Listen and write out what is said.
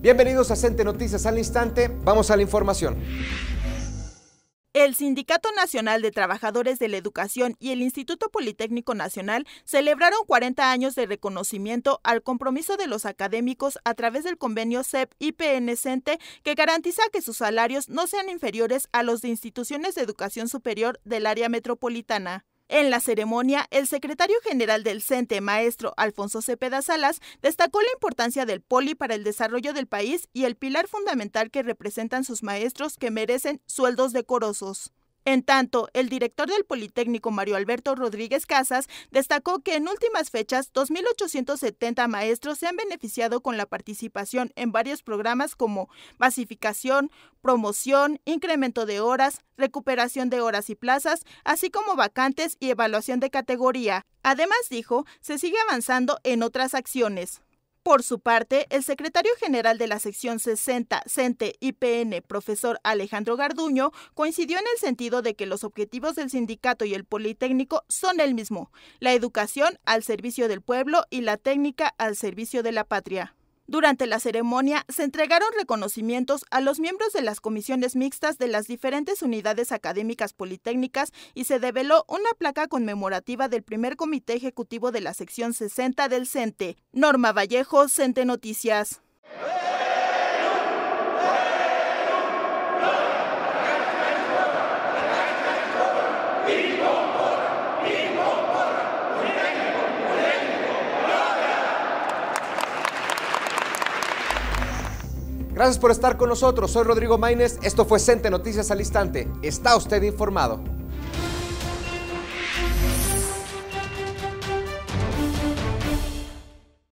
Bienvenidos a Cente Noticias al Instante. Vamos a la información. El Sindicato Nacional de Trabajadores de la Educación y el Instituto Politécnico Nacional celebraron 40 años de reconocimiento al compromiso de los académicos a través del convenio CEP-IPN-CENTE que garantiza que sus salarios no sean inferiores a los de instituciones de educación superior del área metropolitana. En la ceremonia, el secretario general del CENTE, maestro Alfonso Cepeda Salas, destacó la importancia del poli para el desarrollo del país y el pilar fundamental que representan sus maestros que merecen sueldos decorosos. En tanto, el director del Politécnico Mario Alberto Rodríguez Casas destacó que en últimas fechas 2.870 maestros se han beneficiado con la participación en varios programas como basificación, promoción, incremento de horas, recuperación de horas y plazas, así como vacantes y evaluación de categoría. Además, dijo, se sigue avanzando en otras acciones. Por su parte, el secretario general de la sección 60, CENTE, IPN, profesor Alejandro Garduño, coincidió en el sentido de que los objetivos del sindicato y el Politécnico son el mismo, la educación al servicio del pueblo y la técnica al servicio de la patria. Durante la ceremonia se entregaron reconocimientos a los miembros de las comisiones mixtas de las diferentes unidades académicas politécnicas y se develó una placa conmemorativa del primer comité ejecutivo de la sección 60 del CENTE. Norma Vallejo, CENTE Noticias. Gracias por estar con nosotros. Soy Rodrigo Maínez. Esto fue Cente Noticias al Instante. Está usted informado.